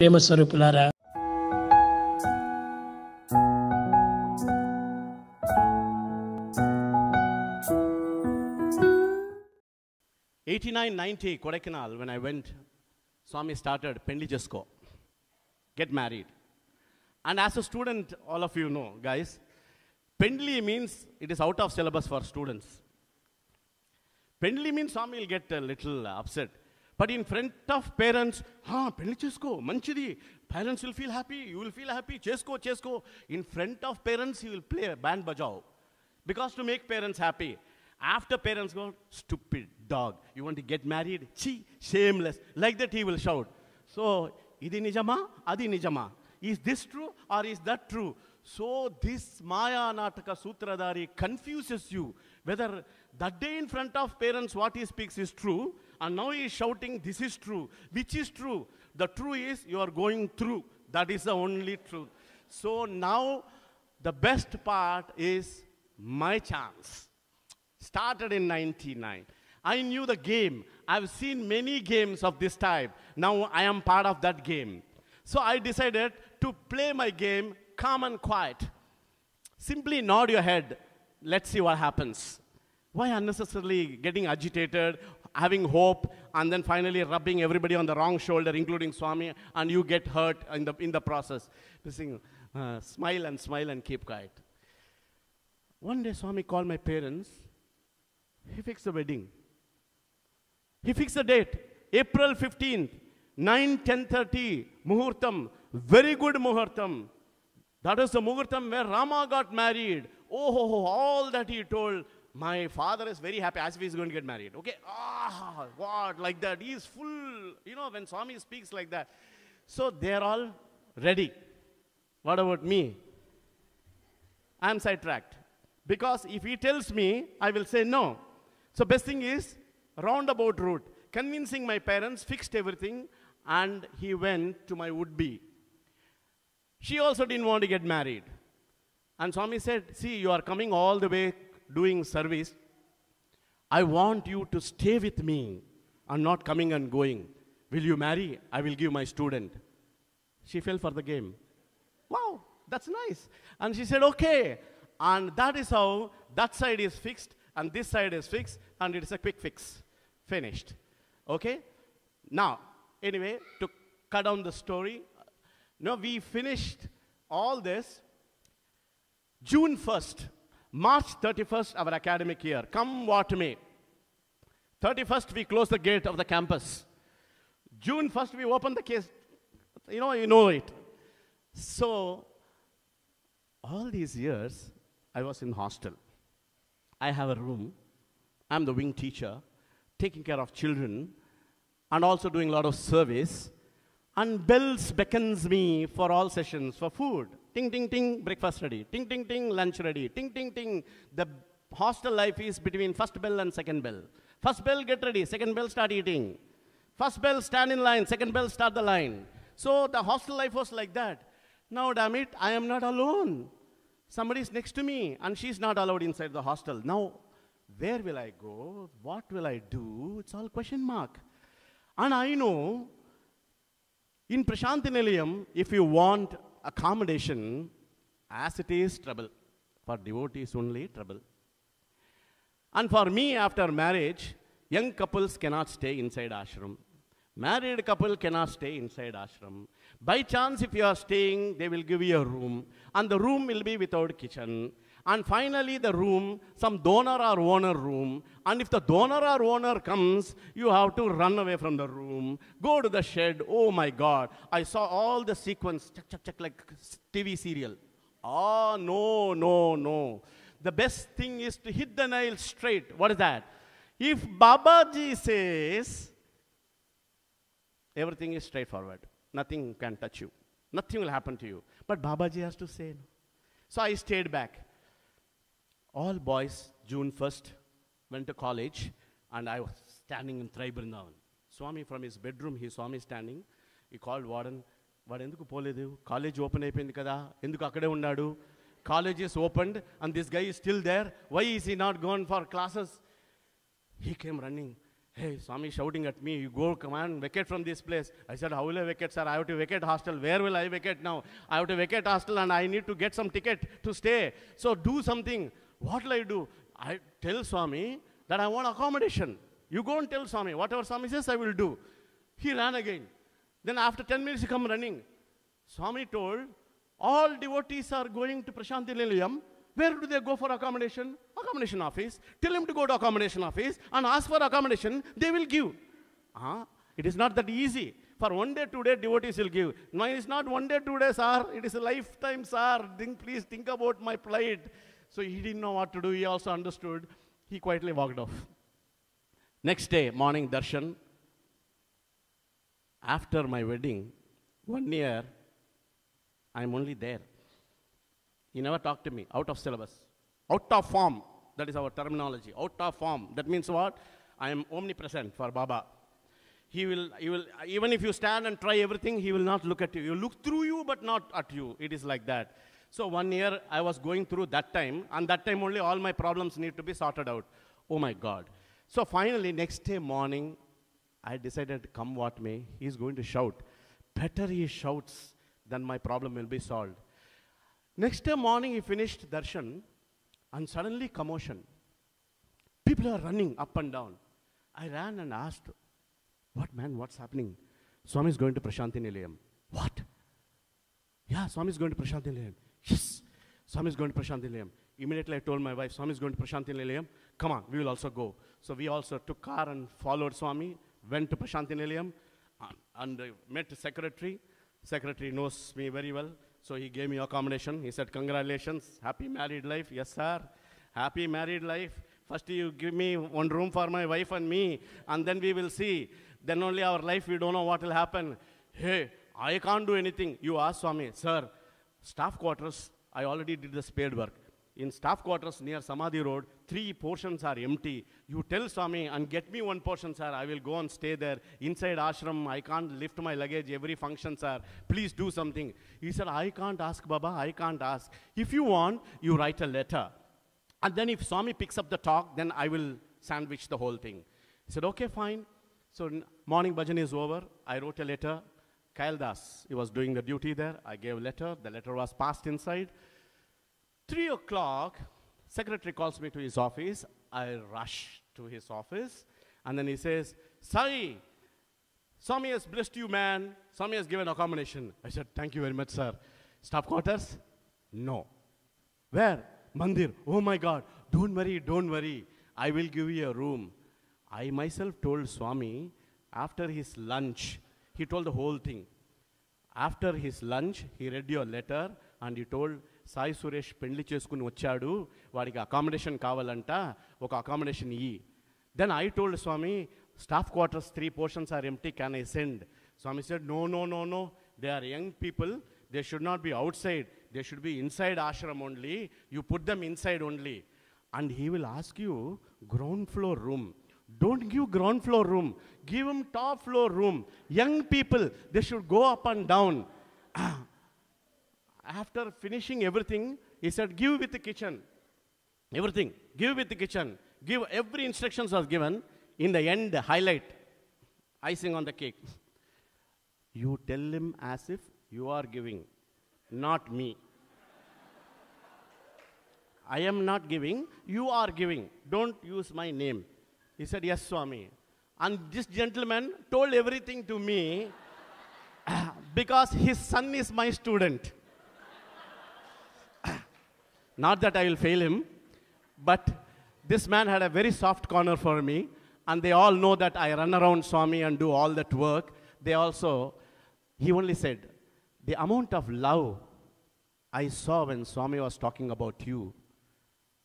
ప్రేమ స్వరూపులారా eighty nine ninety Kodaikanal when I went Swami started పెళ్లి చేసుకో get married and as a student all of you know guys పెండ్లి means it is out of syllabus for students పెండ్లి means Swami will get little upset but in front of parents, ah, pelli chesko, manchidi. Parents will feel happy, you will feel happy, chesko, chesko. In front of parents, he will play a band bajao. Because to make parents happy. After parents go, stupid dog, you want to get married? Chi, shameless. Like that he will shout. So, idi nijama, adi nijama. Is this true or is that true? So this Maya Nataka Sutradhari confuses you whether that day in front of parents what he speaks is true and now he is shouting, This is true. Which is true? The true is you are going through. That is the only truth. So now the best part is my chance. Started in 99. I knew the game. I've seen many games of this type. Now I am part of that game. So I decided to play my game calm and quiet. Simply nod your head. Let's see what happens. Why unnecessarily getting agitated having hope, and then finally rubbing everybody on the wrong shoulder, including Swami, and you get hurt in the, in the process. Saying, uh, smile and smile and keep quiet. One day Swami called my parents. He fixed the wedding. He fixed the date. April 15th, 9, 10.30, Muhurtam. Very good Muhurtam. That is the Muhurtam where Rama got married. Oh, all that he told my father is very happy as if he's going to get married. Okay, ah, God, like that. He is full, you know, when Swami speaks like that. So they're all ready. What about me? I'm sidetracked. Because if he tells me, I will say no. So best thing is roundabout route. Convincing my parents, fixed everything, and he went to my would-be. She also didn't want to get married. And Swami said, see, you are coming all the way doing service, I want you to stay with me and not coming and going. Will you marry? I will give my student. She fell for the game. Wow, that's nice. And she said, okay. And that is how that side is fixed and this side is fixed and it's a quick fix. Finished. Okay? Now, anyway, to cut down the story, no, we finished all this June 1st, March 31st, our academic year. Come what may. 31st, we close the gate of the campus. June 1st, we open the case. You know, you know it. So, all these years, I was in hostel. I have a room. I'm the wing teacher, taking care of children, and also doing a lot of service. And bells beckons me for all sessions for food. Ting, ting, ting, breakfast ready. Ting, ting, ting, lunch ready. Ting, ting, ting. The hostel life is between first bell and second bell. First bell, get ready. Second bell, start eating. First bell, stand in line. Second bell, start the line. So the hostel life was like that. Now, damn it, I am not alone. Somebody is next to me, and she's not allowed inside the hostel. Now, where will I go? What will I do? It's all question mark. And I know in Prashanthi Nilayam, if you want accommodation as it is trouble. For devotees only trouble. And for me, after marriage, young couples cannot stay inside ashram. Married couple cannot stay inside ashram. By chance, if you are staying, they will give you a room. And the room will be without kitchen. And finally, the room, some donor or owner room. And if the donor or owner comes, you have to run away from the room, go to the shed. Oh my God, I saw all the sequence, check, check, check, like TV serial. Ah, oh, no, no, no. The best thing is to hit the nail straight. What is that? If Babaji says, everything is straightforward. Nothing can touch you. Nothing will happen to you. But Babaji has to say no. So I stayed back. All boys June first went to college, and I was standing in Trai Brindavan. Swami from his bedroom, he saw me standing. He called వాడు ఎందుకు పోలేదు college open అయిపోయింది కదా ఎందుకు అక్కడే ఉన్నాడు college is opened and this guy still there why is he not gone for classes he came running hey Swami shouting at me you go come on vacate from this place I said how లే vacate sir I have to vacate hostel where will I vacate now I have to vacate hostel and I need to get some ticket to stay so do something What will I do? I tell Swami that I want accommodation. You go and tell Swami. Whatever Swami says, I will do. He ran again. Then after 10 minutes, he come running. Swami told, all devotees are going to Prashanti Nilayam. Where do they go for accommodation? Accommodation office. Tell him to go to accommodation office and ask for accommodation. They will give. Ah, uh, it is not that easy. For one day, two day, devotees will give. No, it is not one day, two days, sir. It is a lifetime, sir. Think, please think about my plight. So he didn't know what to do. He also understood. He quietly walked off. Next day, morning darshan. After my wedding, one year, I'm only there. He never talked to me, out of syllabus, out of form. That is our terminology, out of form. That means what? I am omnipresent for Baba. He will, he will, even if you stand and try everything, he will not look at you. He will look through you, but not at you. It is like that. So one year I was going through that time, and that time only all my problems need to be sorted out. Oh my God. So finally, next day morning, I decided to come what may, he's going to shout. Better he shouts than my problem will be solved. Next day morning, he finished darshan, and suddenly commotion. People are running up and down. I ran and asked, What man, what's happening? Swami is going to Prashanthi Nilayam. What? Yeah, Swami is going to Prashanthi Nilayam yes, Swami is going to Prashanthi Nilayam. Immediately I told my wife, Swami is going to Prashanthi Nilayam. Come on, we will also go. So we also took car and followed Swami, went to Prashanthi Nilayam, and, and met secretary. Secretary knows me very well. So he gave me accommodation. He said, congratulations, happy married life. Yes, sir. Happy married life. First you give me one room for my wife and me, and then we will see. Then only our life, we don't know what will happen. Hey, I can't do anything. You ask Swami, sir, Staff quarters, I already did the spade work. In staff quarters near Samadhi Road, three portions are empty. You tell Swami, and get me one portion, sir. I will go and stay there. Inside ashram, I can't lift my luggage every function, sir. Please do something. He said, I can't ask, Baba. I can't ask. If you want, you write a letter. And then if Swami picks up the talk, then I will sandwich the whole thing. He said, okay, fine. So morning bhajan is over. I wrote a letter. Kaildas, He was doing the duty there. I gave a letter. The letter was passed inside. Three o'clock, secretary calls me to his office. I rush to his office. And then he says, Sai, Swami has blessed you, man. Swami has given accommodation. I said, thank you very much, sir. Staff quarters? No. Where? Mandir. Oh my God. Don't worry, don't worry. I will give you a room. I myself told Swami after his lunch, He told the whole thing after his lunch he read your letter and he told Sai Suresh పెళ్లి చేసుకుని వచ్చాడు వాడికి accommodation కావాలంట ఒక accommodation ఇయ్యి then I told Swami staff quarters three portions are empty can I send Swami said no no no no they are young people they should not be outside they should be inside ashram only you put them inside only and he will ask you ground floor room Don't give ground floor room. Give them top floor room. Young people, they should go up and down. Ah, after finishing everything, he said, give with the kitchen. Everything. Give with the kitchen. Give every instructions was given. In the end, highlight. Icing on the cake. You tell him as if you are giving, not me. I am not giving, you are giving. Don't use my name. He said, Yes, Swami. And this gentleman told everything to me because his son is my student. Not that I will fail him, but this man had a very soft corner for me, and they all know that I run around Swami and do all that work. They also, he only said, the amount of love I saw when Swami was talking about you,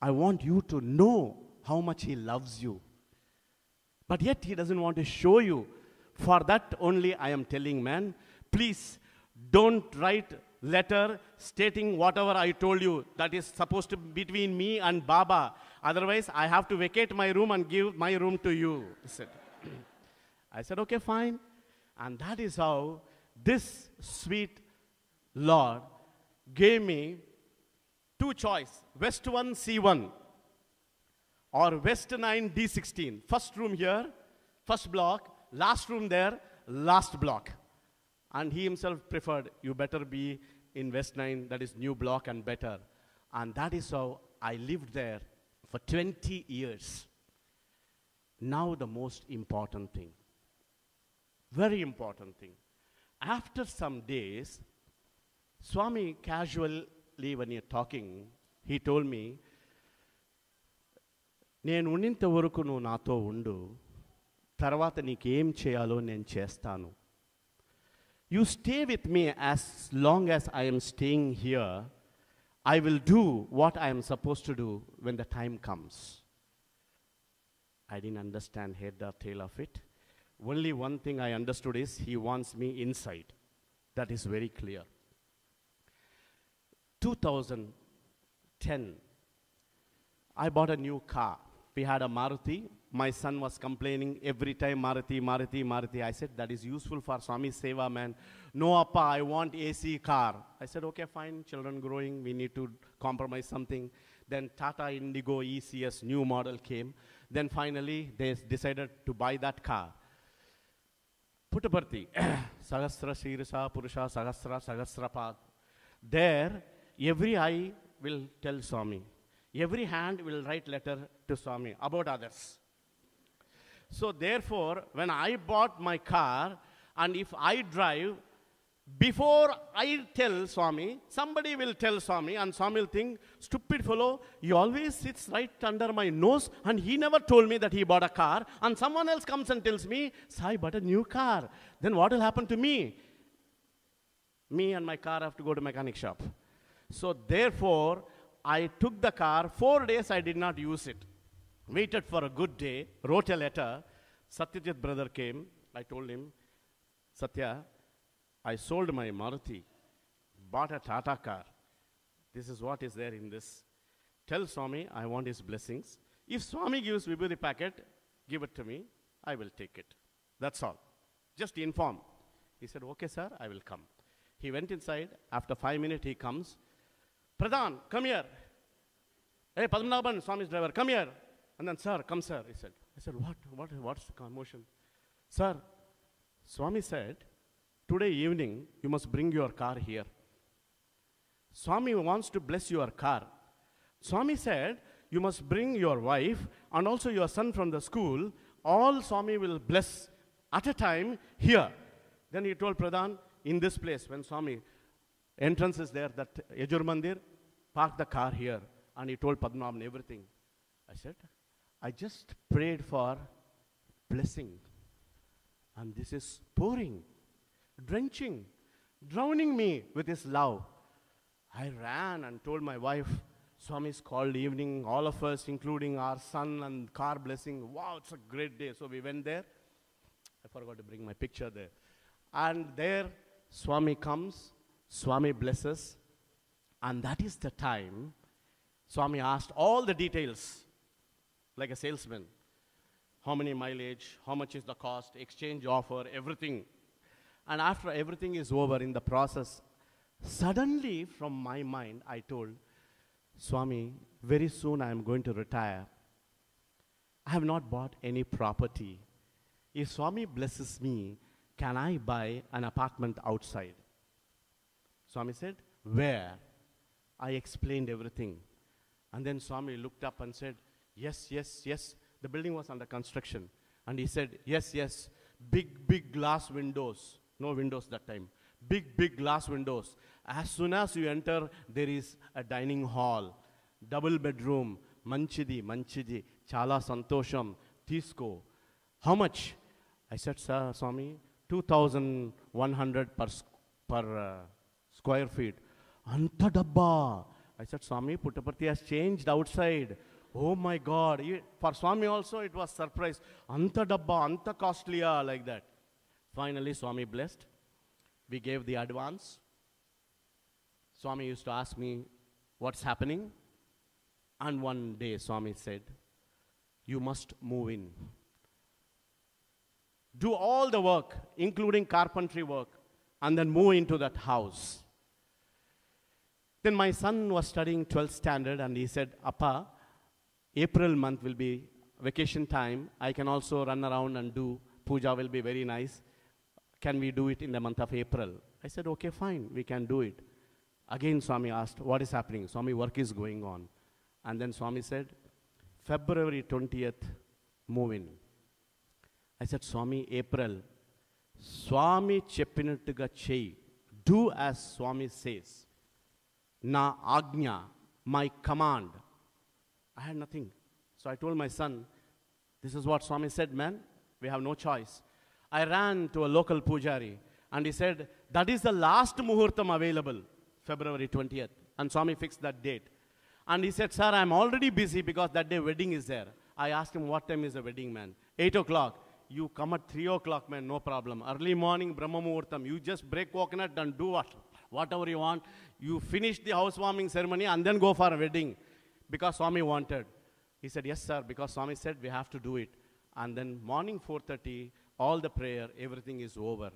I want you to know how much he loves you. But yet he doesn't want to show you. For that only I am telling man, please don't write letter stating whatever I told you that is supposed to be between me and Baba. Otherwise, I have to vacate my room and give my room to you. He said. I said, okay, fine. And that is how this sweet Lord gave me two choice, West 1, C1 or West 9 D16. First room here, first block, last room there, last block. And he himself preferred, you better be in West 9, that is new block and better. And that is how I lived there for 20 years. Now the most important thing, very important thing. After some days, Swami casually, when you're talking, he told me, నేను ఉన్నంత వరకు నువ్వు నాతో ఉండు తర్వాత నీకేం చేయాలో నేను చేస్తాను you stay with me as long as I'm staying here I will do what I didn't understand head or tail of it. Only one thing I understood is he wants me inside. That is very clear. 2010, I bought a new car. We had a Maruti. My son was complaining every time, Maruti, Maruti, Maruti. I said, that is useful for Swami Seva, man. No, Appa, I want AC car. I said, okay, fine, children growing, we need to compromise something. Then Tata Indigo ECS new model came. Then finally, they decided to buy that car. Puttaparthi, Sahasra Shirisa Purusha Sahasra Sahasrapad. There, every eye will tell Swami, every hand will write letter to Swami about others. So therefore, when I bought my car, and if I drive, before I tell Swami, somebody will tell Swami, and Swami will think, stupid fellow, he always sits right under my nose, and he never told me that he bought a car, and someone else comes and tells me, Sai bought a new car. Then what will happen to me? Me and my car have to go to mechanic shop. So therefore, I took the car, four days I did not use it. Waited for a good day, wrote a letter. Satyajit brother came, I told him, Satya, I sold my Maruti, bought a Tata car. This is what is there in this. Tell Swami I want his blessings. If Swami gives Vibhuti packet, give it to me, I will take it. That's all. Just inform. He said, okay, sir, I will come. He went inside. After five minutes, he comes. Pradhan, come here. Hey, Padmanabhan, Swami's driver, come here. And then, sir, come, sir, he said. I said, what, what, what's the commotion? Sir, Swami said, today evening, you must bring your car here. Swami wants to bless your car. Swami said, you must bring your wife and also your son from the school. All Swami will bless at a time here. Then he told Pradhan, in this place, when Swami entrance is there, that Yajur Mandir, park the car here. And he told Padmanabhan everything. I said, I just prayed for blessing. And this is pouring, drenching, drowning me with his love. I ran and told my wife, Swami's called evening, all of us, including our son and car blessing. Wow, it's a great day. So we went there. I forgot to bring my picture there. And there, Swami comes, Swami blesses, and that is the time Swami asked all the details, like a salesman. How many mileage, how much is the cost, exchange offer, everything. And after everything is over in the process, suddenly from my mind, I told, Swami, very soon I am going to retire. I have not bought any property. If Swami blesses me, can I buy an apartment outside? Swami said, Where? I explained everything. And then Swami looked up and said, Yes, yes, yes. The building was under construction. And he said, Yes, yes. Big, big glass windows. No windows that time. Big, big glass windows. As soon as you enter, there is a dining hall, double bedroom. Manchidi, manchidi. Chala santosham. Tisko. How much? I said, Sir, Swami, 2,100 per, per uh, square feet. Anta Dabba. I said, Swami, Puttaparthi has changed outside. Oh my God. For Swami also, it was surprise. Anta Dabba, Anta costlya, like that. Finally, Swami blessed. We gave the advance. Swami used to ask me, what's happening? And one day, Swami said, you must move in. Do all the work, including carpentry work, and then move into that house. Then my son was studying 12th standard and he said, Appa, April month will be vacation time. I can also run around and do puja will be very nice. Can we do it in the month of April? I said, okay, fine, we can do it. Again, Swami asked, what is happening? Swami, work is going on. And then Swami said, February 20th, move in. I said, Swami, April, Swami చెప్పినట్టుగా చేయి Do as Swami says." na agnya, my command. I had nothing. So I told my son, this is what Swami said, man. We have no choice. I ran to a local pujari and he said, that is the last muhurtam available, February 20th. And Swami fixed that date. And he said, sir, I'm already busy because that day wedding is there. I asked him, what time is the wedding, man? 8 o'clock. You come at 3 o'clock, man, no problem. Early morning, Brahma muhurtam. You just break coconut and do what? whatever you want. You finish the housewarming ceremony and then go for a wedding because Swami wanted. He said, yes, sir, because Swami said we have to do it. And then morning 4.30, all the prayer, everything is over.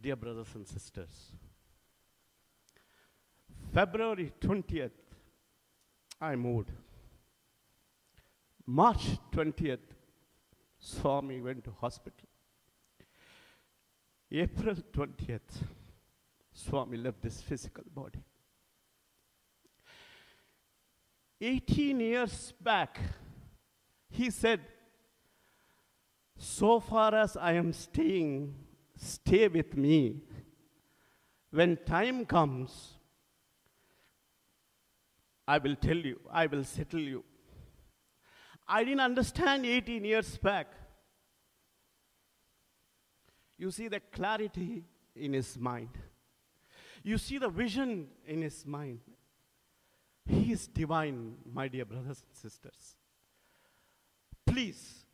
Dear brothers and sisters, February 20th, I moved. March 20th, Swami went to hospital. April 20th, Swami left this physical body. 18 years back, he said, So far as I am staying, stay with me. When time comes, I will tell you, I will settle you. I didn't understand 18 years back. You see the clarity in his mind. You see the vision in his mind. He is divine, my dear brothers and sisters. Please,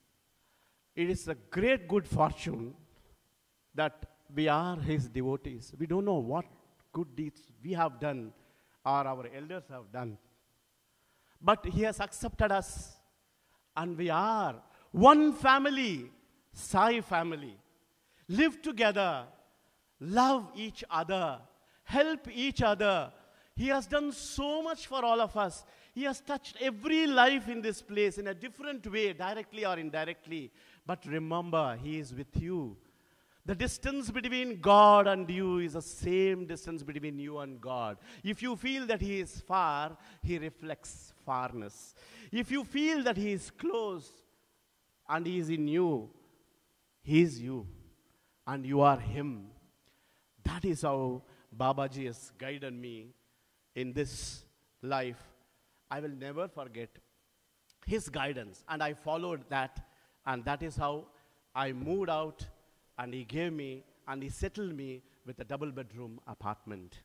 it is a great good fortune that we are his devotees. We don't know what good deeds we have done or our elders have done. But he has accepted us and we are one family, Sai family. Live together, love each other, help each other. He has done so much for all of us. He has touched every life in this place in a different way, directly or indirectly. But remember, He is with you. The distance between God and you is the same distance between you and God. If you feel that He is far, He reflects farness. If you feel that He is close and He is in you, He is you and you are Him. That is how Babaji has guided me in this life, I will never forget his guidance. And I followed that, and that is how I moved out, and he gave me and he settled me with a double bedroom apartment.